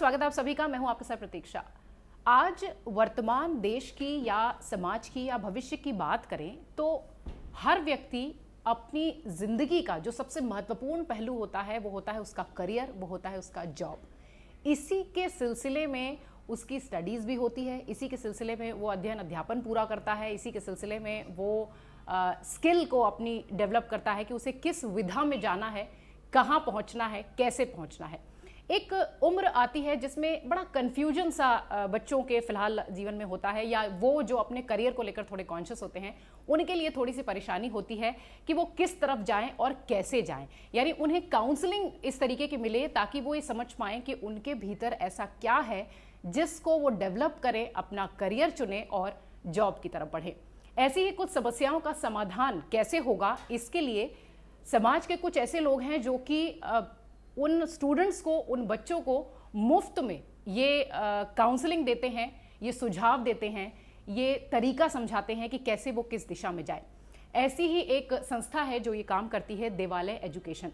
स्वागत है आप सभी का मैं हूं आपके साथ प्रतीक्षा आज वर्तमान देश की या समाज की या भविष्य की बात करें तो हर व्यक्ति अपनी जिंदगी का जो सबसे महत्वपूर्ण पहलू होता है वो होता है उसका करियर वो होता है उसका जॉब इसी के सिलसिले में उसकी स्टडीज़ भी होती है इसी के सिलसिले में वो अध्ययन अध्यापन पूरा करता है इसी के सिलसिले में वो स्किल को अपनी डेवलप करता है कि उसे किस विधा में जाना है कहाँ पहुँचना है कैसे पहुँचना है एक उम्र आती है जिसमें बड़ा कन्फ्यूजन सा बच्चों के फिलहाल जीवन में होता है या वो जो अपने करियर को लेकर थोड़े कॉन्शियस होते हैं उनके लिए थोड़ी सी परेशानी होती है कि वो किस तरफ जाएं और कैसे जाएं यानी उन्हें काउंसलिंग इस तरीके की मिले ताकि वो ये समझ पाए कि उनके भीतर ऐसा क्या है जिसको वो डेवलप करें अपना करियर चुने और जॉब की तरफ बढ़ें ऐसी ही कुछ समस्याओं का समाधान कैसे होगा इसके लिए समाज के कुछ ऐसे लोग हैं जो कि उन स्टूडेंट्स को उन बच्चों को मुफ्त में ये काउंसलिंग देते हैं ये सुझाव देते हैं ये तरीका समझाते हैं कि कैसे वो किस दिशा में जाए ऐसी ही एक संस्था है जो ये काम करती है देवालय एजुकेशन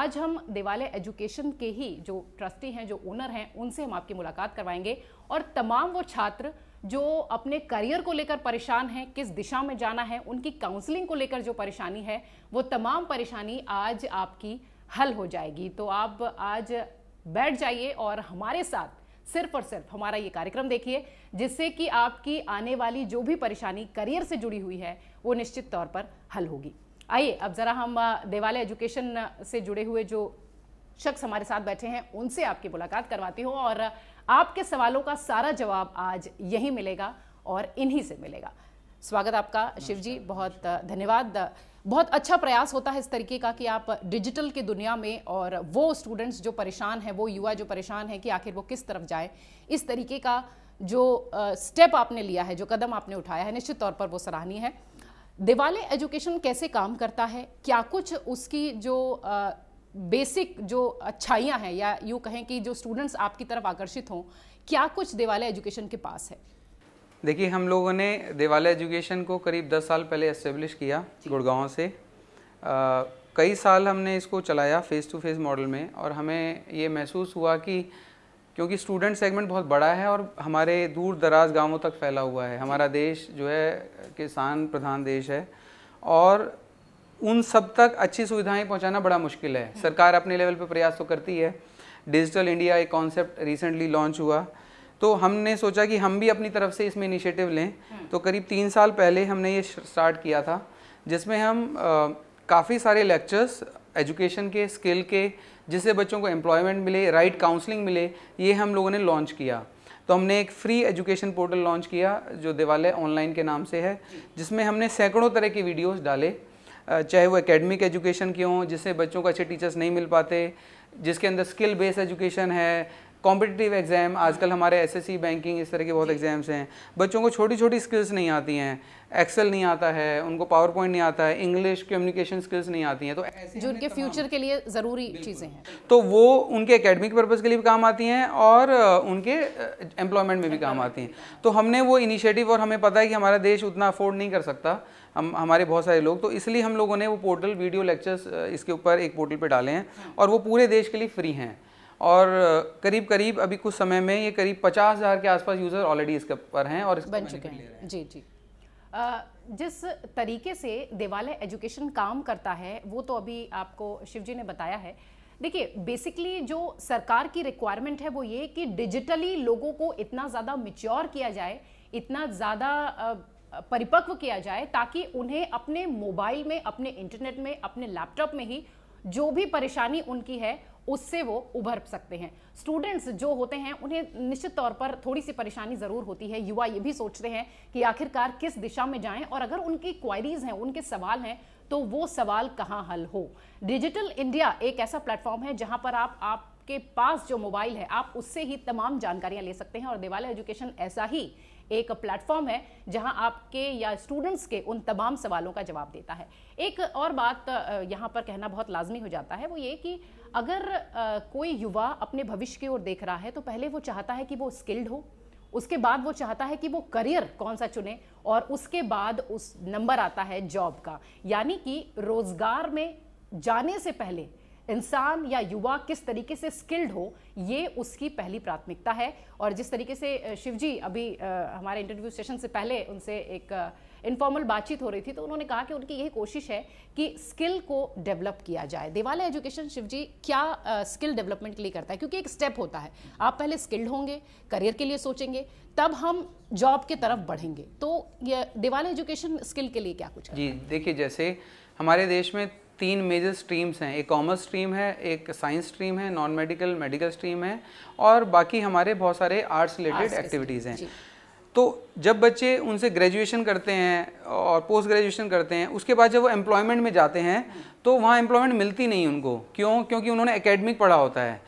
आज हम देवालय एजुकेशन के ही जो ट्रस्टी हैं जो ओनर हैं उनसे हम आपकी मुलाकात करवाएंगे और तमाम वो छात्र जो अपने करियर को लेकर परेशान हैं किस दिशा में जाना है उनकी काउंसलिंग को लेकर जो परेशानी है वो तमाम परेशानी आज आपकी हल हो जाएगी तो आप आज बैठ जाइए और हमारे साथ सिर्फ और सिर्फ हमारा ये कार्यक्रम देखिए जिससे कि आपकी आने वाली जो भी परेशानी करियर से जुड़ी हुई है वो निश्चित तौर पर हल होगी आइए अब ज़रा हम देवालय एजुकेशन से जुड़े हुए जो शख्स हमारे साथ बैठे हैं उनसे आपकी मुलाकात करवाती हूँ और आपके सवालों का सारा जवाब आज यही मिलेगा और इन्हीं से मिलेगा स्वागत आपका शिव जी बहुत धन्यवाद बहुत अच्छा प्रयास होता है इस तरीके का कि आप डिजिटल की दुनिया में और वो स्टूडेंट्स जो परेशान हैं वो युवा जो परेशान है कि आखिर वो किस तरफ जाए इस तरीके का जो स्टेप आपने लिया है जो कदम आपने उठाया है निश्चित तौर पर वो सराहनीय है दिवाले एजुकेशन कैसे काम करता है क्या कुछ उसकी जो बेसिक जो अच्छाइयाँ हैं या यूँ कहें कि जो स्टूडेंट्स आपकी तरफ आकर्षित हों क्या कुछ दिवाले एजुकेशन के पास है देखिए हम लोगों ने देवालय एजुकेशन को करीब 10 साल पहले इस्टेब्लिश किया गुड़गांव से आ, कई साल हमने इसको चलाया फ़ेस टू फेस मॉडल में और हमें ये महसूस हुआ कि क्योंकि स्टूडेंट सेगमेंट बहुत बड़ा है और हमारे दूर दराज गाँवों तक फैला हुआ है हमारा देश जो है किसान प्रधान देश है और उन सब तक अच्छी सुविधाएं पहुंचाना बड़ा मुश्किल है हाँ। सरकार अपने लेवल पर प्रयास तो करती है डिजिटल इंडिया एक कॉन्सेप्ट रिसेंटली लॉन्च हुआ तो हमने सोचा कि हम भी अपनी तरफ से इसमें इनिशिएटिव लें हम्म। तो करीब तीन साल पहले हमने ये स्टार्ट किया था जिसमें हम काफ़ी सारे लेक्चर्स एजुकेशन के स्किल के जिससे बच्चों को एम्प्लॉयमेंट मिले राइट काउंसलिंग मिले ये हम लोगों ने लॉन्च किया तो हमने एक फ्री एजुकेशन पोर्टल लॉन्च किया जो दिवालय ऑनलाइन के नाम से है जिसमें हमने सैकड़ों तरह के वीडियोस डाले चाहे वो एकेडमिक एजुकेशन के हों जिससे बच्चों को अच्छे टीचर्स नहीं मिल पाते जिसके अंदर स्किल बेस्ड एजुकेशन है कॉम्पिटिटिव एग्ज़ाम आजकल हमारे एसएससी बैंकिंग इस तरह के बहुत एग्ज़ाम्स हैं बच्चों को छोटी छोटी स्किल्स नहीं आती हैं एक्सेल नहीं आता है उनको पावर पॉइंट नहीं आता है इंग्लिश कम्युनिकेशन स्किल्स नहीं आती हैं तो जो उनके फ्यूचर के लिए ज़रूरी चीज़ें हैं तो वो उनके एकेडमिक पर्पज़ के लिए भी काम आती हैं और उनके एम्प्लॉयमेंट में भी काम आती हैं तो हमने वो इनिशिएटिव और हमें पता है कि हमारा देश उतना अफोर्ड नहीं कर सकता हम हमारे बहुत सारे लोग तो इसलिए हम लोगों ने वो पोर्टल वीडियो लेक्चर्स इसके ऊपर एक पोर्टल पे डाले हैं हाँ। और वो पूरे देश के लिए फ्री हैं और करीब करीब अभी कुछ समय में ये करीब पचास हज़ार के आसपास यूज़र ऑलरेडी इसके पर हैं और बन चुके हैं जी जी आ, जिस तरीके से देवालय एजुकेशन काम करता है वो तो अभी आपको शिव जी ने बताया है देखिए बेसिकली जो सरकार की रिक्वायरमेंट है वो ये कि डिजिटली लोगों को इतना ज़्यादा मिच्योर किया जाए इतना ज़्यादा परिपक्व किया जाए ताकि उन्हें अपने मोबाइल में अपने इंटरनेट में अपने लैपटॉप में ही जो भी परेशानी उनकी है उससे वो उभर सकते हैं स्टूडेंट्स जो होते हैं उन्हें निश्चित तौर पर थोड़ी सी परेशानी ज़रूर होती है युवा ये भी सोचते हैं कि आखिरकार किस दिशा में जाएं और अगर उनकी क्वायरीज हैं उनके सवाल हैं तो वो सवाल कहाँ हल हो डिजिटल इंडिया एक ऐसा प्लेटफॉर्म है जहाँ पर आप आप आपके पास जो मोबाइल है आप उससे ही तमाम जानकारियां ले सकते हैं और देवालय एजुकेशन ऐसा ही एक प्लेटफॉर्म है जहां आपके या स्टूडेंट्स के उन तमाम सवालों का जवाब देता है एक और बात यहाँ पर कहना बहुत लाजमी हो जाता है वो ये कि अगर कोई युवा अपने भविष्य की ओर देख रहा है तो पहले वो चाहता है कि वो स्किल्ड हो उसके बाद वो चाहता है कि वो करियर कौन सा चुने और उसके बाद उस नंबर आता है जॉब का यानी कि रोज़गार में जाने से पहले इंसान या युवा किस तरीके से स्किल्ड हो ये उसकी पहली प्राथमिकता है और जिस तरीके से शिवजी अभी हमारे इंटरव्यू सेशन से पहले उनसे एक इनफॉर्मल बातचीत हो रही थी तो उन्होंने कहा कि उनकी यही कोशिश है कि स्किल को डेवलप किया जाए देवालय एजुकेशन शिवजी क्या स्किल डेवलपमेंट के लिए करता है क्योंकि एक स्टेप होता है आप पहले स्किल्ड होंगे करियर के लिए सोचेंगे तब हम जॉब के तरफ बढ़ेंगे तो ये दिवाली एजुकेशन स्किल के लिए क्या कुछ जी देखिए जैसे हमारे देश में तीन मेजर स्ट्रीम्स हैं एक कॉमर्स स्ट्रीम है एक साइंस स्ट्रीम है नॉन मेडिकल मेडिकल स्ट्रीम है और बाकी हमारे बहुत सारे आर्ट्स रिलेटेड एक्टिविटीज़ हैं तो जब बच्चे उनसे ग्रेजुएशन करते हैं और पोस्ट ग्रेजुएशन करते हैं उसके बाद जब वो एम्प्लॉयमेंट में जाते हैं तो वहाँ एम्प्लॉयमेंट मिलती नहीं उनको क्यों क्योंकि उन्होंने एकेडमिक पढ़ा होता है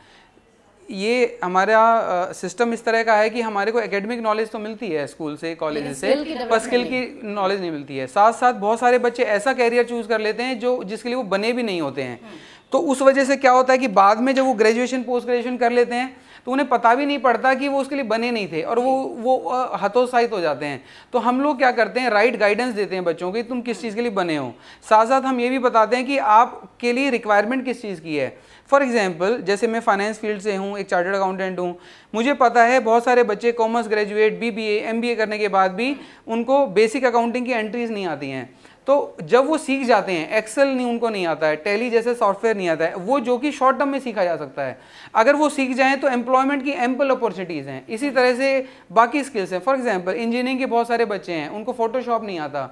ये हमारा सिस्टम इस तरह का है कि हमारे को एकेडमिक नॉलेज तो मिलती है स्कूल से कॉलेज से पर स्किल की नॉलेज नहीं मिलती है साथ साथ बहुत सारे बच्चे ऐसा कैरियर चूज कर लेते हैं जो जिसके लिए वो बने भी नहीं होते हैं हम्म। तो उस वजह से क्या होता है कि बाद में जब वो ग्रेजुएशन पोस्ट ग्रेजुएशन कर लेते हैं तो उन्हें पता भी नहीं पड़ता कि वो उसके लिए बने नहीं थे और वो वो हतोत्साहित हो जाते हैं तो हम लोग क्या करते हैं राइट गाइडेंस देते हैं बच्चों की तुम किस चीज़ के लिए बने हो साथ साथ हम ये भी बताते हैं कि आपके लिए रिक्वायरमेंट किस चीज़ की है फॉर एग्जाम्पल जैसे मैं फाइनेंस फील्ड से हूँ एक चार्टर्ड अकाउंटेंट हूँ मुझे पता है बहुत सारे बच्चे commerce graduate B B A M B A करने के बाद भी उनको बेसिक अकाउंटिंग की एंट्रीज नहीं आती हैं तो जब वो सीख जाते हैं एक्सेल नहीं उनको नहीं आता है टेली जैसे सॉफ्टवेयर नहीं आता है वो जो कि शॉर्ट टर्म में सीखा जा सकता है अगर वो सीख जाएं तो एम्प्लॉयमेंट की एम्पल अपॉर्चुनिटीज़ हैं इसी तरह से बाकी स्किल्स हैं फॉर एग्जांपल इंजीनियरिंग के बहुत सारे बच्चे हैं उनको फोटोशॉप नहीं आता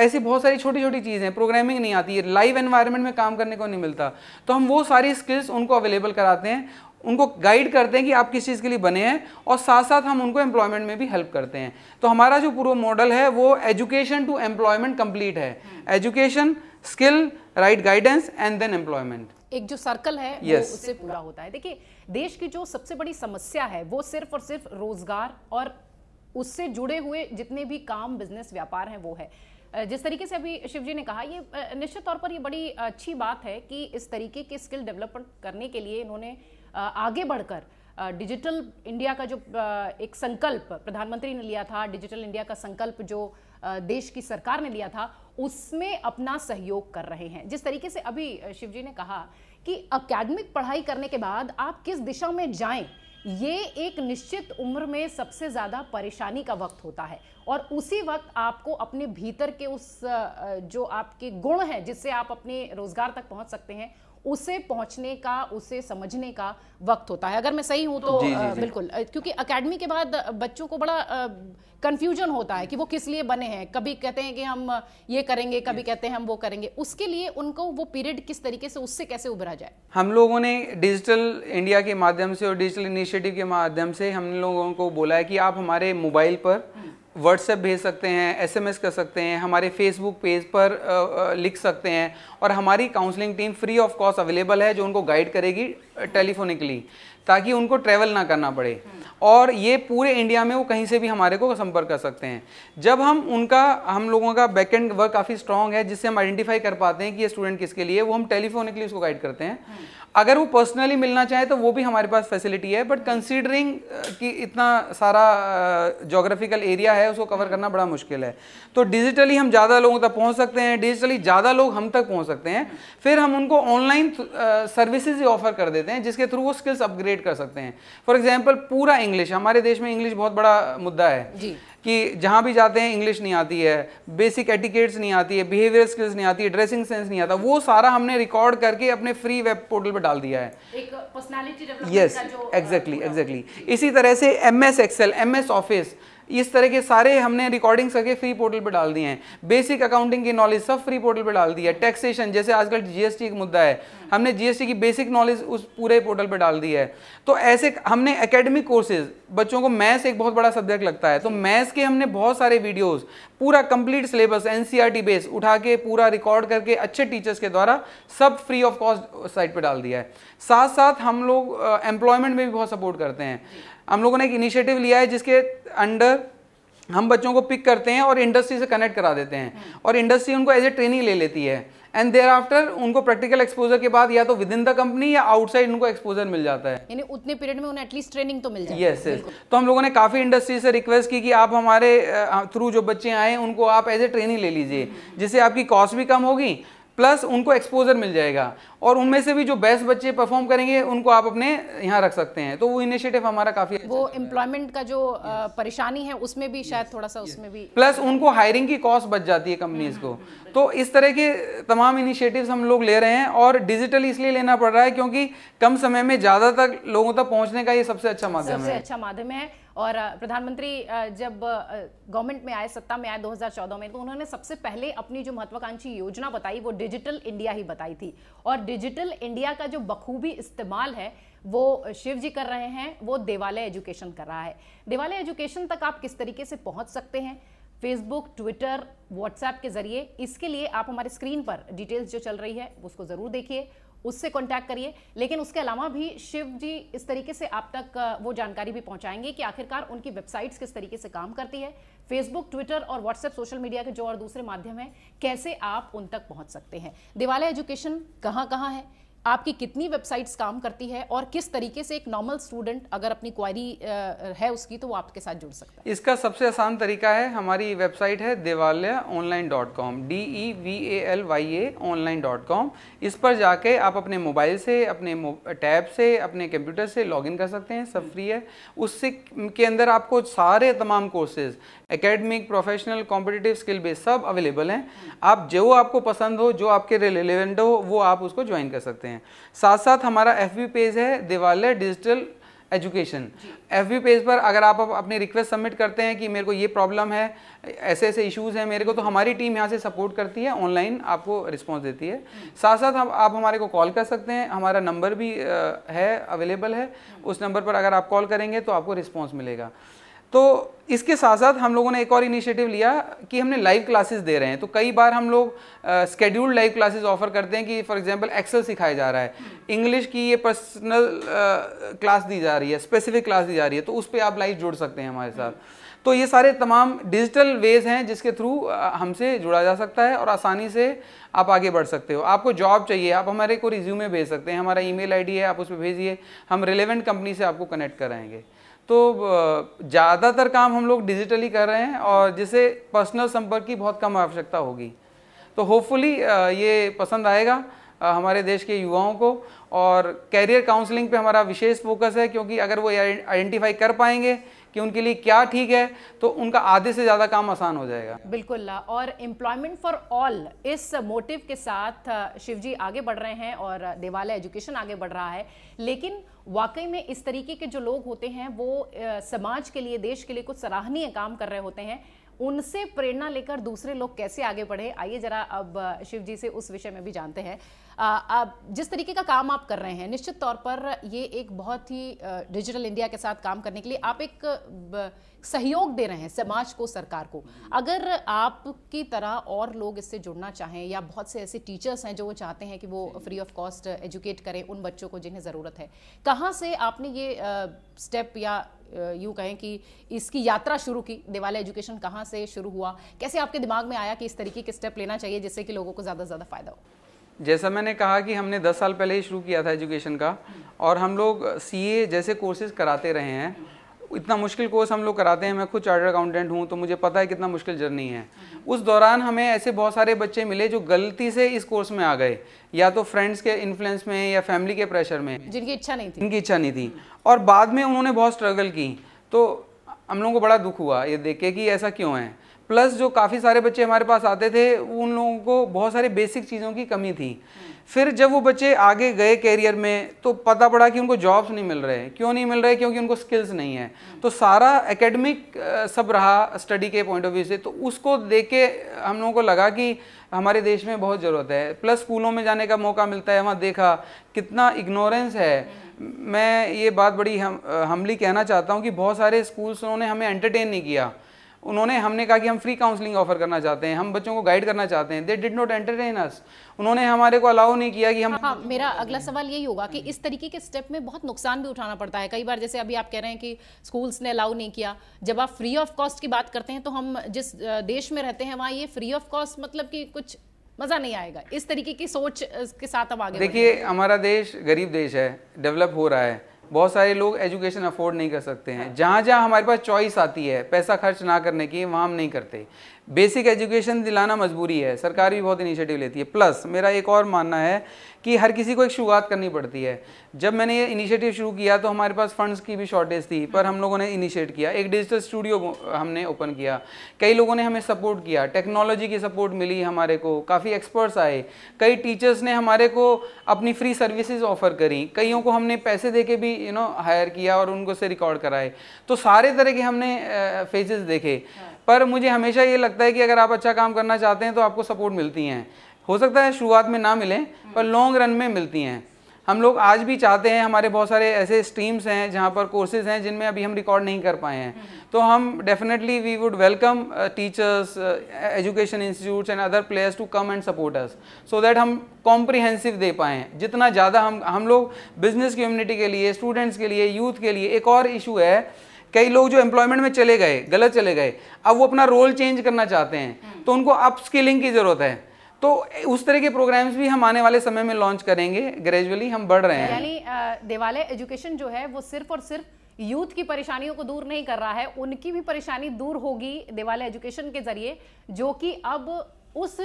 ऐसी बहुत सारी छोटी छोटी चीज़ें प्रोग्रामिंग नहीं आती है लाइव एन्वायरमेंट में काम करने को नहीं मिलता तो हम वो सारी स्किल्स उनको अवेलेबल कराते हैं उनको गाइड करते हैं कि आप किस चीज़ के लिए बने हैं और साथ साथ हम उनको एम्प्लॉयमेंट में भी हेल्प करते हैं तो हमारा जो पूरा मॉडल है वो एजुकेशन टू एम्प्लॉयमेंट कंप्लीट है education skill right guidance and then employment एक जो सर्कल है yes. वो उससे पूरा होता है देखिए देश की जो सबसे बड़ी समस्या है वो सिर्फ और सिर्फ रोजगार और उससे जुड़े हुए जितने भी काम बिजनेस व्यापार हैं वो है जिस तरीके से अभी शिव जी ने कहा ये निश्चित तौर पर ये बड़ी अच्छी बात है कि इस तरीके के स्किल डेवलपमेंट करने के लिए इन्होंने आगे बढ़कर डिजिटल इंडिया का जो एक संकल्प प्रधानमंत्री ने लिया था डिजिटल इंडिया का संकल्प जो देश की सरकार ने लिया था उसमें अपना सहयोग कर रहे हैं जिस तरीके से अभी शिवजी ने कहा कि अकेडमिक पढ़ाई करने के बाद आप किस दिशा में जाएं ये एक निश्चित उम्र में सबसे ज़्यादा परेशानी का वक्त होता है और उसी वक्त आपको अपने भीतर के उस जो आपके गुण हैं जिससे आप अपने रोजगार तक पहुंच सकते हैं उसे पहुंचने का उसे समझने का वक्त होता है अगर मैं सही हूं तो जी, जी, जी. बिल्कुल क्योंकि एकेडमी के बाद बच्चों को बड़ा कंफ्यूजन होता है कि वो किस लिए बने हैं कभी कहते हैं कि हम ये करेंगे कभी कहते हैं हम वो करेंगे उसके लिए उनको वो पीरियड किस तरीके से उससे कैसे उभरा जाए हम लोगों ने डिजिटल इंडिया के माध्यम से और डिजिटल इनिशिएटिव के माध्यम से हम लोगों को बोला है कि आप हमारे मोबाइल पर हम्म। व्हाट्सएप भेज सकते हैं एसएमएस कर सकते हैं हमारे फेसबुक पेज पर लिख सकते हैं और हमारी counselling team free of cost available है जो उनको गाइड करेगी टेलीफोनिकली ताकि उनको ट्रैवल ना करना पड़े और ये पूरे इंडिया में वो कहीं से भी हमारे को संपर्क कर सकते हैं जब हम उनका हम लोगों का बैक एंड वर्क काफ़ी स्ट्रॉन्ग है जिससे हम आइडेंटिफाई कर पाते हैं कि ये स्टूडेंट किसके लिए वो हम टेलीफोनिकली उसको गाइड करते हैं अगर वो पर्सनली मिलना चाहे तो वो भी हमारे पास फैसिलिटी है बट कंसिडरिंग कि इतना सारा जोग्राफिकल एरिया है उसको कवर करना बड़ा मुश्किल है तो डिजिटली हम ज़्यादा लोगों तक पहुंच सकते हैं डिजिटली ज़्यादा लोग हम तक पहुंच सकते हैं फिर हम उनको ऑनलाइन सर्विसेज ऑफर कर देते हैं जिसके थ्रू वो स्किल्स अपग्रेड कर सकते हैं फॉर एग्जाम्पल पूरा इंग्लिश हमारे देश में इंग्लिश बहुत बड़ा मुद्दा है जी कि जहाँ भी जाते हैं इंग्लिश नहीं आती है बेसिक एटिकेट्स नहीं आती है बिहेवियर स्किल्स नहीं आती है ड्रेसिंग सेंस नहीं आता वो सारा हमने रिकॉर्ड करके अपने फ्री वेब पोर्टल पर डाल दिया है यस एग्जैक्टली एग्जैक्टली इसी तरह से M S Excel M S Office इस तरह के सारे हमने रिकॉर्डिंग करके फ्री पोर्टल पर डाल दिए हैं बेसिक अकाउंटिंग की नॉलेज सब फ्री पोर्टल पर डाल दी है टैक्सेशन जैसे आजकल जीएसटी एक मुद्दा है हमने जीएसटी की बेसिक नॉलेज उस पूरे पोर्टल पर डाल दी है तो ऐसे हमने एकेडमिक कोर्सेज बच्चों को मैथ्स एक बहुत बड़ा सब्जेक्ट लगता है तो मैथ्स के हमने बहुत सारे वीडियोज़ पूरा कंप्लीट सिलेबस एनसीईआरटी बेस उठा के पूरा रिकॉर्ड करके अच्छे टीचर्स के द्वारा सब फ्री ऑफ कॉस्ट साइट पर डाल दिया है साथ साथ हम लोग एम्प्लॉयमेंट में भी बहुत सपोर्ट करते हैं हम लोगों ने एक इनिशिएटिव लिया है जिसके अंडर हम बच्चों को पिक करते हैं और इंडस्ट्री से कनेक्ट करा देते हैं हम्म। और इंडस्ट्री उनको एज ए ट्रेनिंग ले लेती है एंड देर आफ्टर उनको प्रैक्टिकल एक्सपोजर के बाद या तो विद इन द कंपनी या आउटसाइड उनको एक्सपोजर मिल जाता है यानी उतने पीरियड में उन्हें एटलीस्ट ट्रेनिंग तो मिल जाती yes, है यस तो हम लोगों ने काफ़ी इंडस्ट्री से रिक्वेस्ट की कि आप हमारे थ्रू जो बच्चे आए उनको आप एज ए ट्रेनिंग ले लीजिए हम्म। जिससे आपकी कॉस्ट भी कम होगी प्लस उनको एक्सपोजर मिल जाएगा और उनमें से भी जो बेस्ट बच्चे परफॉर्म करेंगे उनको आप अपने यहाँ रख सकते हैं तो वो इनिशिएटिव हमारा काफ़ी अच्छा वो एम्प्लॉयमेंट का जो परेशानी है उसमें भी शायद थोड़ा सा उसमें भी प्लस उनको हायरिंग की कॉस्ट बच जाती है कंपनीज को हम्म। तो इस तरह के तमाम इनिशिएटिव्स हम लोग ले रहे हैं और डिजिटल इसलिए लेना पड़ रहा है क्योंकि कम समय में ज़्यादातर लोगों तक पहुंचने का ये सबसे अच्छा माध्यम है सबसे अच्छा माध्यम है और प्रधानमंत्री जब गवर्नमेंट में आए सत्ता में आए 2014 में तो उन्होंने सबसे पहले अपनी जो महत्वाकांक्षी योजना बताई वो डिजिटल इंडिया ही बताई थी और डिजिटल इंडिया का जो बखूबी इस्तेमाल है वो शिव जी कर रहे हैं वो देवालय एजुकेशन कर रहा है देवालय एजुकेशन तक आप किस तरीके से पहुँच सकते हैं फेसबुक ट्विटर व्हाट्सएप के जरिए इसके लिए आप हमारे स्क्रीन पर डिटेल्स जो चल रही है उसको ज़रूर देखिए उससे कॉन्टैक्ट करिए लेकिन उसके अलावा भी शिव जी इस तरीके से आप तक वो जानकारी भी पहुंचाएंगे कि आखिरकार उनकी वेबसाइट्स किस तरीके से काम करती है फेसबुक ट्विटर और व्हाट्सएप सोशल मीडिया के जो और दूसरे माध्यम हैं कैसे आप उन तक पहुंच सकते हैं दिवालय एजुकेशन कहाँ कहाँ है आपकी कितनी वेबसाइट्स काम करती है और किस तरीके से एक नॉर्मल स्टूडेंट अगर अपनी क्वारी है उसकी तो वो आपके साथ जुड़ सकता है इसका सबसे आसान तरीका है हमारी वेबसाइट है Devalaya online dot com D E V A L Y A online dot com इस पर जाके आप अपने मोबाइल से अपने टैब से अपने कंप्यूटर से लॉग कर सकते हैं सब फ्री है उससे के अंदर आपको सारे तमाम courses academic professional competitive skill base सब अवेलेबल हैं आप जो आपको पसंद हो जो आपके रिलेवेंट हो वो आप उसको ज्वाइन कर सकते हैं हैं साथ साथ हमारा एफ पेज है Devalaya digital education F page पर अगर आप अपनी रिक्वेस्ट सबमिट करते हैं कि मेरे को ये प्रॉब्लम है ऐसे ऐसे इश्यूज़ हैं मेरे को तो हमारी टीम यहाँ से सपोर्ट करती है ऑनलाइन आपको रिस्पॉन्स देती है साथ साथ हम आप हमारे को कॉल कर सकते हैं हमारा नंबर भी है अवेलेबल है उस नंबर पर अगर आप कॉल करेंगे तो आपको रिस्पॉन्स मिलेगा तो इसके साथ साथ हम लोगों ने एक और इनिशिएटिव लिया कि हमने लाइव क्लासेस दे रहे हैं तो कई बार हम लोग स्केड्यूल्ड लाइव क्लासेस ऑफर करते हैं कि फॉर एग्जांपल एक्सेल सिखाया जा रहा है इंग्लिश की ये पर्सनल क्लास दी जा रही है स्पेसिफिक क्लास दी जा रही है तो उस पर आप लाइव जुड़ सकते हैं हमारे साथ तो ये सारे तमाम डिजिटल वेज हैं जिसके थ्रू हमसे जुड़ा जा सकता है और आसानी से आप आगे बढ़ सकते हो आपको जॉब चाहिए आप हमारे को रिज्यूमे भेज सकते हैं हमारा ईमेल आईडी है आप उस पर भेजिए हम रिलेवेंट कंपनी से आपको कनेक्ट कराएंगे तो ज़्यादातर काम हम लोग डिजिटली कर रहे हैं और जिसे पर्सनल संपर्क की बहुत कम आवश्यकता होगी तो होपफुली ये पसंद आएगा हमारे देश के युवाओं को और कैरियर काउंसलिंग पे हमारा विशेष फोकस है क्योंकि अगर वो आइडेंटिफाई कर पाएंगे कि उनके लिए क्या ठीक है तो उनका आधे से ज़्यादा काम आसान हो जाएगा बिल्कुल और एम्प्लॉयमेंट फॉर ऑल इस मोटिव के साथ शिव जी आगे बढ़ रहे हैं और देवालय एजुकेशन आगे बढ़ रहा है लेकिन वाकई में इस तरीके के जो लोग होते हैं वो समाज के लिए देश के लिए कुछ सराहनीय काम कर रहे होते हैं उनसे प्रेरणा लेकर दूसरे लोग कैसे आगे बढ़े आइए जरा अब शिव जी से उस विषय में भी जानते हैं आप जिस तरीके का काम आप कर रहे हैं निश्चित तौर पर ये एक बहुत ही डिजिटल इंडिया के साथ काम करने के लिए आप एक सहयोग दे रहे हैं समाज को सरकार को अगर आपकी तरह और लोग इससे जुड़ना चाहें या बहुत से ऐसे टीचर्स हैं जो वो चाहते हैं कि वो फ्री ऑफ कॉस्ट एजुकेट करें उन बच्चों को जिन्हें ज़रूरत है कहाँ से आपने ये स्टेप या यूँ कहें कि इसकी यात्रा शुरू की दिवाली एजुकेशन कहाँ से शुरू हुआ कैसे आपके दिमाग में आया कि इस तरीके के स्टेप लेना चाहिए जिससे कि लोगों को ज़्यादा से ज़्यादा फायदा हो जैसा मैंने कहा कि हमने 10 साल पहले ही शुरू किया था एजुकेशन का और हम लोग सी जैसे कोर्सेज कराते रहे हैं इतना मुश्किल कोर्स हम लोग कराते हैं मैं खुद चार्टर अकाउंटेंट हूँ तो मुझे पता है कितना मुश्किल जर्नी है उस दौरान हमें ऐसे बहुत सारे बच्चे मिले जो गलती से इस कोर्स में आ गए या तो फ्रेंड्स के इन्फ्लुएंस में या फैमिली के प्रेशर में जिनकी इच्छा नहीं थी जिनकी इच्छा नहीं थी और बाद में उन्होंने बहुत स्ट्रगल की तो हम लोगों को बड़ा दुख हुआ ये देख के कि ऐसा क्यों है प्लस जो काफ़ी सारे बच्चे हमारे पास आते थे उन लोगों को बहुत सारे बेसिक चीज़ों की कमी थी फिर जब वो बच्चे आगे गए कैरियर में तो पता पड़ा कि उनको जॉब्स नहीं मिल रहे क्यों नहीं मिल रहे क्योंकि उनको स्किल्स नहीं है तो सारा एकेडमिक सब रहा स्टडी के पॉइंट ऑफ व्यू से तो उसको देख के हम लोगों को लगा कि हमारे देश में बहुत ज़रूरत है प्लस स्कूलों में जाने का मौका मिलता है वहाँ देखा कितना इग्नोरेंस है मैं ये बात बड़ी हम हमली कहना चाहता हूँ कि बहुत सारे स्कूल्स उन्होंने हमें एंटरटेन नहीं किया उन्होंने हमने कहा कि हम फ्री काउंसलिंग ऑफर करना चाहते हैं हम बच्चों को गाइड करना चाहते हैं they did not entertain us उन्होंने हमारे को अलाउ नहीं किया कि हम हाँ, मेरा अगला सवाल यही होगा कि इस तरीके के स्टेप में बहुत नुकसान भी उठाना पड़ता है कई बार जैसे अभी आप कह रहे हैं कि स्कूल्स ने अलाउ नहीं किया जब आप फ्री ऑफ कॉस्ट की बात करते हैं तो हम जिस देश में रहते हैं वहाँ ये फ्री ऑफ कॉस्ट मतलब कि कुछ मज़ा नहीं आएगा इस तरीके की सोच के साथ हम आगे देखिए हमारा देश गरीब देश है डेवलप हो रहा है बहुत सारे लोग एजुकेशन अफोर्ड नहीं कर सकते हैं जहाँ जहाँ हमारे पास चॉइस आती है पैसा खर्च ना करने की वहाँ हम नहीं करते बेसिक एजुकेशन दिलाना मजबूरी है सरकार भी बहुत इनिशिएटिव लेती है प्लस मेरा एक और मानना है कि हर किसी को एक शुरुआत करनी पड़ती है जब मैंने ये इनिशिएटिव शुरू किया तो हमारे पास फंड्स की भी शॉर्टेज थी पर हम लोगों ने इनिशिएट किया एक डिजिटल स्टूडियो हमने ओपन किया कई लोगों ने हमें सपोर्ट किया टेक्नोलॉजी की सपोर्ट मिली हमारे को काफ़ी एक्सपर्ट्स आए कई टीचर्स ने हमारे को अपनी फ्री सर्विसेज ऑफर करी कईयों को हमने पैसे दे के भी यू नो हायर किया और उनको से रिकॉर्ड कराए तो सारे तरह के हमने फेजेस देखे हाँ। पर मुझे हमेशा ये लगता है कि अगर आप अच्छा काम करना चाहते हैं तो आपको सपोर्ट मिलती हैं हो सकता है शुरुआत में ना मिलें हम्म। पर लॉन्ग रन में मिलती हैं हम लोग आज भी चाहते हैं हमारे बहुत सारे ऐसे स्ट्रीम्स हैं जहाँ पर कोर्सेज हैं जिनमें अभी हम रिकॉर्ड नहीं कर पाए हैं हम्म। तो हम definitely we would welcome teachers education institutes and other players to come and support us so that हम कॉम्प्रिहेंसिव दे पाएँ जितना ज़्यादा हम हम लोग बिजनेस कम्युनिटी के लिए स्टूडेंट्स के लिए यूथ के लिए एक और इशू है कई लोग जो एम्प्लॉयमेंट में चले गए गलत चले गए अब वो अपना रोल चेंज करना चाहते हैं हम्म। तो उनको अपस्किलिंग की ज़रूरत है तो उस तरह के प्रोग्राम्स भी हम आने वाले समय में लॉन्च करेंगे ग्रेजुअली हम बढ़ रहे हैं यानी देवालय एजुकेशन जो है वो सिर्फ और सिर्फ यूथ की परेशानियों को दूर नहीं कर रहा है उनकी भी परेशानी दूर होगी देवालय एजुकेशन के जरिए जो कि अब उस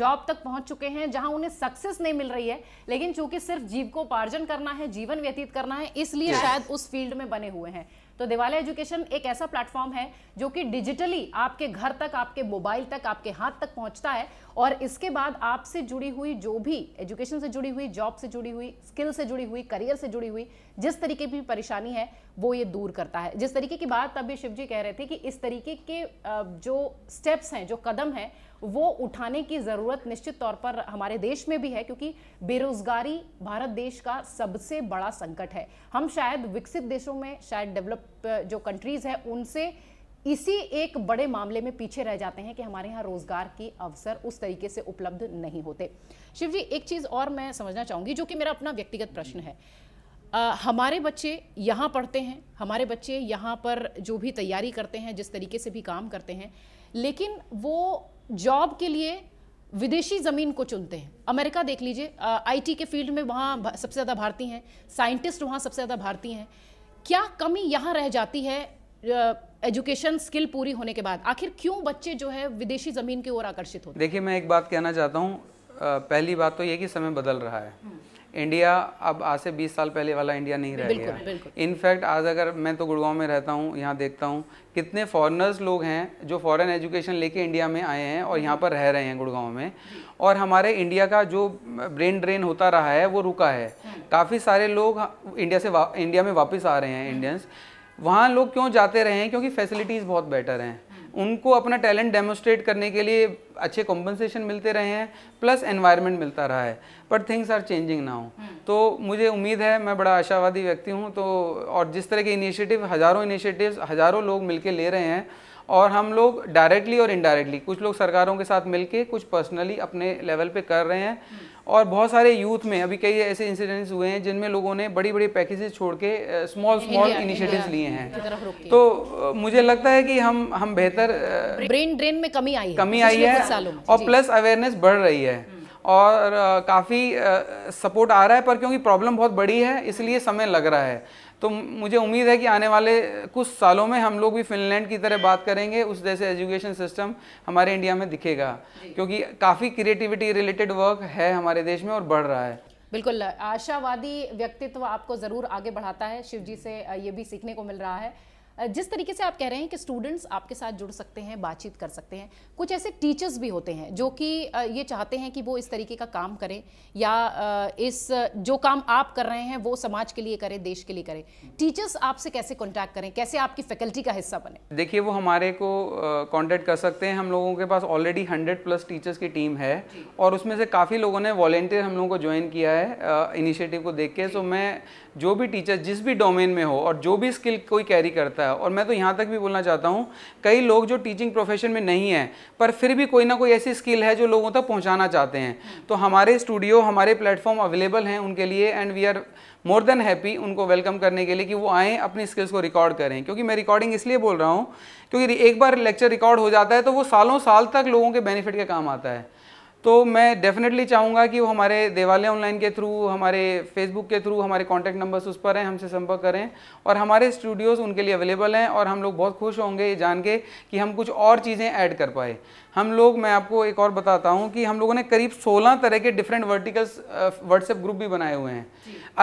जॉब तक पहुंच चुके हैं जहां उन्हें सक्सेस नहीं मिल रही है लेकिन चूंकि सिर्फ जीव को उपार्जन करना है जीवन व्यतीत करना है इसलिए शायद उस फील्ड में बने हुए हैं तो दिवाली एजुकेशन एक ऐसा प्लेटफॉर्म है जो कि डिजिटली आपके घर तक आपके मोबाइल तक आपके हाथ तक पहुंचता है और इसके बाद आपसे जुड़ी हुई जो भी एजुकेशन से जुड़ी हुई जॉब से जुड़ी हुई स्किल से जुड़ी हुई करियर से जुड़ी हुई जिस तरीके की परेशानी है वो ये दूर करता है जिस तरीके की बात अभी शिव जी कह रहे थे कि इस तरीके के जो स्टेप्स हैं जो कदम हैं वो उठाने की ज़रूरत निश्चित तौर पर हमारे देश में भी है क्योंकि बेरोजगारी भारत देश का सबसे बड़ा संकट है हम शायद विकसित देशों में शायद डेवलप जो कंट्रीज़ हैं उनसे इसी एक बड़े मामले में पीछे रह जाते हैं कि हमारे यहाँ रोजगार के अवसर उस तरीके से उपलब्ध नहीं होते शिव जी एक चीज़ और मैं समझना चाहूँगी जो कि मेरा अपना व्यक्तिगत प्रश्न है आ, हमारे बच्चे यहाँ पढ़ते हैं हमारे बच्चे यहाँ पर जो भी तैयारी करते हैं जिस तरीके से भी काम करते हैं लेकिन वो जॉब के लिए विदेशी ज़मीन को चुनते हैं अमेरिका देख लीजिए आईटी के फील्ड में वहाँ सबसे ज़्यादा भारतीय हैं साइंटिस्ट वहाँ सबसे ज़्यादा भारतीय हैं क्या कमी यहाँ रह जाती है एजुकेशन स्किल पूरी होने के बाद आखिर क्यों बच्चे जो है विदेशी ज़मीन की ओर आकर्षित होते हैं देखिए मैं एक बात कहना चाहता हूँ पहली बात तो ये कि समय बदल रहा है इंडिया अब आज से 20 साल पहले वाला इंडिया नहीं रह गया इनफैक्ट आज अगर मैं तो गुड़गांव में रहता हूँ यहाँ देखता हूँ कितने फॉरेनर्स लोग हैं जो फॉरेन एजुकेशन लेके इंडिया में आए हैं और यहाँ पर रह रहे हैं गुड़गांव में और हमारे इंडिया का जो ब्रेन ड्रेन होता रहा है वो रुका है काफ़ी सारे लोग इंडिया से इंडिया में वापस आ रहे हैं इंडियंस वहाँ लोग क्यों जाते रहे हैं क्योंकि फैसिलिटीज़ बहुत बेटर हैं उनको अपना टैलेंट डेमोस्ट्रेट करने के लिए अच्छे कॉम्पनसेशन मिलते रहे हैं प्लस एनवायरनमेंट मिलता रहा है but things are changing now तो मुझे उम्मीद है मैं बड़ा आशावादी व्यक्ति हूँ तो और जिस तरह के इनिशिएटिव हज़ारों इनिशिएटिव्स हज़ारों लोग मिलकर ले रहे हैं और हम लोग डायरेक्टली और इनडायरेक्टली कुछ लोग सरकारों के साथ मिलके कुछ पर्सनली अपने लेवल पे कर रहे हैं और बहुत सारे यूथ में अभी कई ऐसे इंसिडेंट्स हुए हैं जिनमें लोगों ने बड़ी बड़ी पैकेजेस छोड़ के स्मॉल स्मॉल इनिशिएटिव्स लिए हैं तो मुझे लगता है कि हम हम बेहतर ब्रेन ड्रेन में कमी आई कमी आई है और प्लस अवेयरनेस बढ़ रही है हम्म। और काफ़ी सपोर्ट आ रहा है पर क्योंकि प्रॉब्लम बहुत बड़ी है इसलिए समय लग रहा है तो मुझे उम्मीद है कि आने वाले कुछ सालों में हम लोग भी फिनलैंड की तरह बात करेंगे उस जैसे एजुकेशन सिस्टम हमारे इंडिया में दिखेगा क्योंकि काफ़ी क्रिएटिविटी रिलेटेड वर्क है हमारे देश में और बढ़ रहा है बिल्कुल आशावादी व्यक्तित्व आपको ज़रूर आगे बढ़ाता है शिवजी से ये भी सीखने को मिल रहा है जिस तरीके से आप कह रहे हैं कि स्टूडेंट्स आपके साथ जुड़ सकते हैं बातचीत कर सकते हैं कुछ ऐसे टीचर्स भी होते हैं जो कि ये चाहते हैं कि वो इस तरीके का काम करें या इस जो काम आप कर रहे हैं वो समाज के लिए करें देश के लिए करें टीचर्स आपसे कैसे कॉन्टैक्ट करें कैसे आपकी फैकल्टी का हिस्सा बने देखिए वो हमारे को कॉन्टैक्ट कर सकते हैं हम लोगों के पास ऑलरेडी हंड्रेड प्लस टीचर्स की टीम है और उसमें से काफ़ी लोगों ने वॉलेंटियर हम लोगों को ज्वाइन किया है इनिशिएटिव को देख के सो मैं जो भी टीचर जिस भी डोमेन में हो और जो भी स्किल कोई कैरी करता है और मैं तो यहाँ तक भी बोलना चाहता हूँ कई लोग जो टीचिंग प्रोफेशन में नहीं है पर फिर भी कोई ना कोई ऐसी स्किल है जो लोगों तक पहुँचाना चाहते हैं तो हमारे स्टूडियो हमारे प्लेटफॉर्म अवेलेबल हैं उनके लिए and we are more than happy उनको वेलकम करने के लिए कि वो आएँ अपनी स्किल्स को रिकॉर्ड करें क्योंकि मैं रिकॉर्डिंग इसलिए बोल रहा हूँ क्योंकि एक बार लेक्चर रिकॉर्ड हो जाता है तो वो सालों साल तक लोगों के बेनिफिट के काम आता है तो मैं डेफिनेटली चाहूँगा कि वो हमारे देवालय ऑनलाइन के थ्रू हमारे फेसबुक के थ्रू हमारे कॉन्टैक्ट नंबर्स उस पर हैं हमसे संपर्क करें और हमारे स्टूडियोज़ उनके लिए अवेलेबल हैं और हम लोग बहुत खुश होंगे ये जान के कि हम कुछ और चीज़ें ऐड कर पाए हम लोग मैं आपको एक और बताता हूँ कि हम लोगों ने करीब 16 तरह के डिफरेंट वर्टिकल्स व्हाट्सएप ग्रुप भी बनाए हुए हैं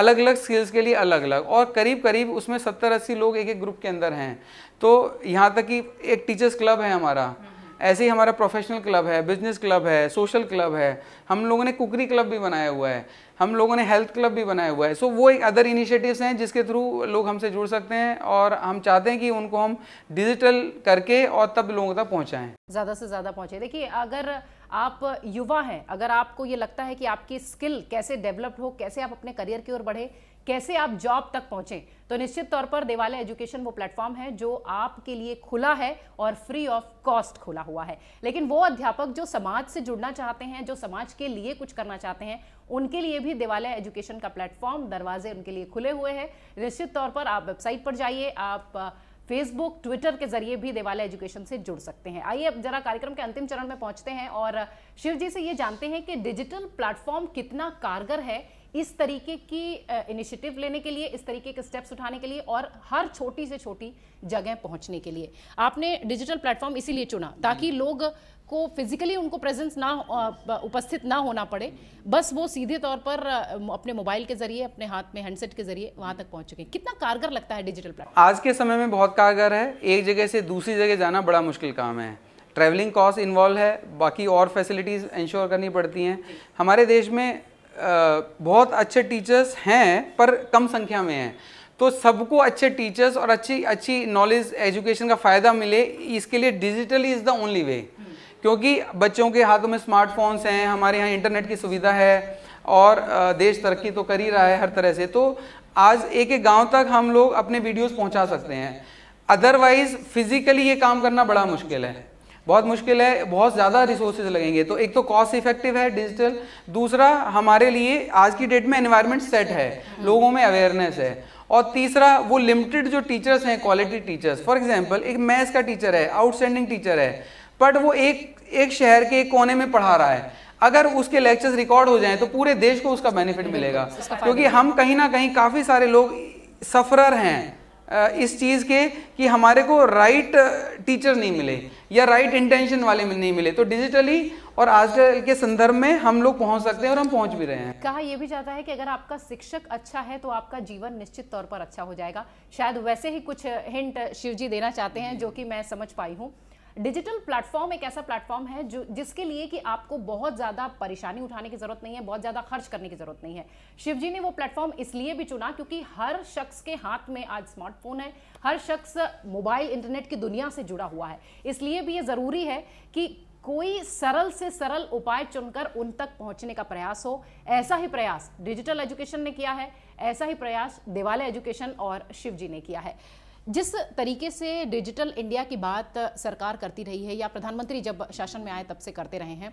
अलग अलग स्किल्स के लिए अलग अलग और करीब करीब उसमें सत्तर अस्सी लोग एक एक ग्रुप के अंदर हैं तो यहाँ तक कि एक टीचर्स क्लब है हमारा हम्म। ऐसे ही हमारा प्रोफेशनल क्लब है बिजनेस क्लब है सोशल क्लब है हम लोगों ने कुकरी क्लब भी बनाया हुआ है हम लोगों ने हेल्थ क्लब भी बनाया हुआ है सो so, वो एक अदर इनिशिएटिव्स हैं जिसके थ्रू लोग हमसे जुड़ सकते हैं और हम चाहते हैं कि उनको हम डिजिटल करके और तब लोगों तक पहुँचाएँ ज़्यादा से ज़्यादा पहुँचे देखिए अगर आप युवा हैं अगर आपको ये लगता है कि आपकी स्किल कैसे डेवलप हो कैसे आप अपने करियर की ओर बढ़े कैसे आप जॉब तक पहुंचे तो निश्चित तौर पर देवालय एजुकेशन वो प्लेटफॉर्म है जो आपके लिए खुला है और फ्री ऑफ कॉस्ट खुला हुआ है लेकिन वो अध्यापक जो समाज से जुड़ना चाहते हैं जो समाज के लिए कुछ करना चाहते हैं उनके लिए भी देवालय एजुकेशन का प्लेटफॉर्म दरवाजे उनके लिए खुले हुए हैं निश्चित तौर पर आप वेबसाइट पर जाइए आप फेसबुक ट्विटर के जरिए भी देवालय एजुकेशन से जुड़ सकते हैं आइए अब जरा कार्यक्रम के अंतिम चरण में पहुंचते हैं और शिव जी से ये जानते हैं कि डिजिटल प्लेटफॉर्म कितना कारगर है इस तरीके की इनिशिएटिव लेने के लिए इस तरीके के स्टेप्स उठाने के लिए और हर छोटी से छोटी जगह पहुंचने के लिए आपने डिजिटल प्लेटफॉर्म इसीलिए चुना ताकि लोग को फिजिकली उनको प्रेजेंस ना उपस्थित ना होना पड़े बस वो सीधे तौर पर अपने मोबाइल के जरिए अपने हाथ में हैंडसेट के जरिए वहां तक पहुंच चुके कितना कारगर लगता है डिजिटल प्लेटफॉर्म आज के समय में बहुत कारगर है एक जगह से दूसरी जगह जाना बड़ा मुश्किल काम है ट्रैवलिंग कॉस्ट इन्वॉल्व है बाकी और फैसिलिटीज़ इंश्योर करनी पड़ती हैं हमारे देश में बहुत अच्छे टीचर्स हैं पर कम संख्या में हैं तो सबको अच्छे टीचर्स और अच्छी अच्छी नॉलेज एजुकेशन का फ़ायदा मिले इसके लिए digital is the only way क्योंकि बच्चों के हाथों में स्मार्टफोन्स हैं हमारे यहाँ इंटरनेट की सुविधा है और देश तरक्की तो कर ही रहा है हर तरह से तो आज एक एक गांव तक हम लोग अपने वीडियोस पहुंचा सकते हैं अदरवाइज़ फिज़िकली ये काम करना बड़ा मुश्किल है बहुत मुश्किल है बहुत ज़्यादा रिसोर्सेज लगेंगे तो एक तो कॉस्ट इफेक्टिव है डिजिटल दूसरा हमारे लिए आज की डेट में एनवायरनमेंट सेट है लोगों में अवेयरनेस है और तीसरा वो लिमिटेड जो टीचर्स हैं क्वालिटी टीचर्स फॉर एग्जाम्पल एक मैथ्स का टीचर है आउटस्टैंडिंग टीचर है बट वो एक एक शहर के एक कोने में पढ़ा रहा है अगर उसके लेक्चर्स रिकॉर्ड हो जाएं तो पूरे देश को उसका बेनिफिट मिलेगा क्योंकि हम कहीं ना कहीं काफ़ी सारे लोग सफरर हैं इस चीज़ के कि हमारे को राइट टीचर नहीं मिले या राइट इंटेंशन वाले नहीं मिले तो डिजिटली और आजकल के संदर्भ में हम लोग पहुंच सकते हैं और हम पहुंच भी रहे हैं कहा यह भी जाता है कि अगर आपका शिक्षक अच्छा है तो आपका जीवन निश्चित तौर पर अच्छा हो जाएगा शायद वैसे ही कुछ हिंट शिवजी देना चाहते हैं जो कि मैं समझ पाई हूँ डिजिटल प्लेटफॉर्म एक ऐसा प्लेटफॉर्म है जो जिसके लिए कि आपको बहुत ज़्यादा परेशानी उठाने की ज़रूरत नहीं है बहुत ज़्यादा खर्च करने की ज़रूरत नहीं है शिवजी ने वो प्लेटफॉर्म इसलिए भी चुना क्योंकि हर शख्स के हाथ में आज स्मार्टफोन है हर शख्स मोबाइल इंटरनेट की दुनिया से जुड़ा हुआ है इसलिए भी ये ज़रूरी है कि कोई सरल से सरल उपाय चुनकर उन तक पहुंचने का प्रयास हो ऐसा ही प्रयास डिजिटल एजुकेशन ने किया है ऐसा ही प्रयास दिवाले एजुकेशन और शिव जी ने किया है जिस तरीके से डिजिटल इंडिया की बात सरकार करती रही है या प्रधानमंत्री जब शासन में आए तब से करते रहे हैं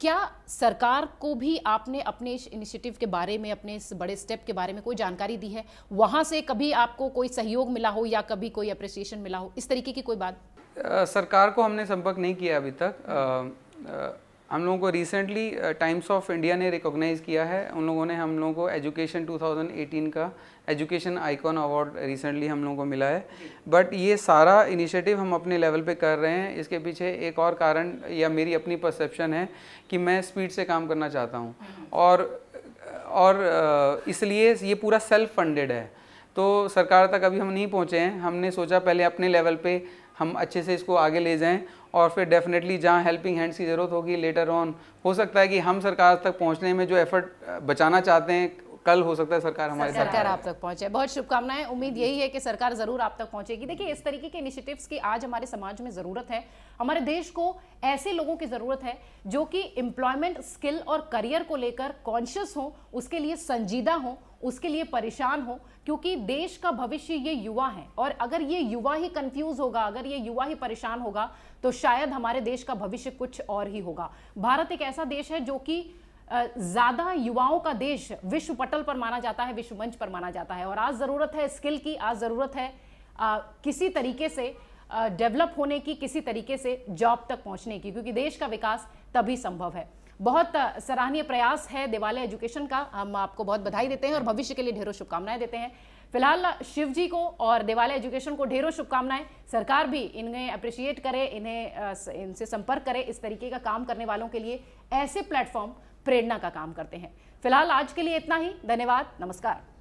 क्या सरकार को भी आपने अपने इस इनिशिएटिव के बारे में अपने इस बड़े स्टेप के बारे में कोई जानकारी दी है वहाँ से कभी आपको कोई सहयोग मिला हो या कभी कोई अप्रिसिएशन मिला हो इस तरीके की कोई बात आ, सरकार को हमने संपर्क नहीं किया अभी तक हम लोगों को रिसेंटली टाइम्स ऑफ इंडिया ने रिकॉग्नाइज़ किया है उन लोगों ने हम लोगों को एजुकेशन 2018 का एजुकेशन आइकॉन अवार्ड रिसेंटली हम लोगों को मिला है बट ये सारा इनिशिएटिव हम अपने लेवल पे कर रहे हैं इसके पीछे एक और कारण या मेरी अपनी परसेप्शन है कि मैं स्पीड से काम करना चाहता हूँ और और uh, इसलिए ये पूरा सेल्फ फंडेड है तो सरकार तक अभी हम नहीं पहुँचे हैं हमने सोचा पहले अपने लेवल पर हम अच्छे से इसको आगे ले जाएँ और फिर डेफिनेटली जहाँ हेल्पिंग हैंड्स की ज़रूरत होगी लेटर ऑन हो सकता है कि हम सरकार तक पहुँचने में जो एफर्ट बचाना चाहते हैं कल हो सकता है सरकार हमारे सरकार, सरकार आप तक पहुंचे बहुत शुभकामनाएं उम्मीद यही है कि सरकार जरूर आप तक पहुंचेगी देखिए इस तरीके के इनिशिएटिव्स की आज हमारे समाज में जरूरत है हमारे देश को ऐसे लोगों की जरूरत है जो कि एम्प्लॉयमेंट स्किल और करियर को लेकर कॉन्शियस हो उसके लिए संजीदा हो उसके लिए परेशान हो क्योंकि देश का भविष्य ये युवा है और अगर ये युवा ही कंफ्यूज होगा अगर ये युवा ही परेशान होगा तो शायद हमारे देश का भविष्य कुछ और ही होगा भारत एक ऐसा देश है जो कि ज़्यादा युवाओं का देश विश्व पटल पर माना जाता है विश्व मंच पर माना जाता है और आज ज़रूरत है स्किल की आज ज़रूरत है आ, किसी तरीके से डेवलप होने की किसी तरीके से जॉब तक पहुंचने की क्योंकि देश का विकास तभी संभव है बहुत सराहनीय प्रयास है दिवाले एजुकेशन का हम आपको बहुत बधाई देते हैं और भविष्य के लिए ढेरों शुभकामनाएं देते हैं फिलहाल शिव जी को और देवालय एजुकेशन को ढेरों शुभकामनाएं सरकार भी इन्हें अप्रिशिएट करे इन्हें इनसे संपर्क करे इस तरीके का काम करने वालों के लिए ऐसे प्लेटफॉर्म प्रेरणा का काम करते हैं फिलहाल आज के लिए इतना ही धन्यवाद नमस्कार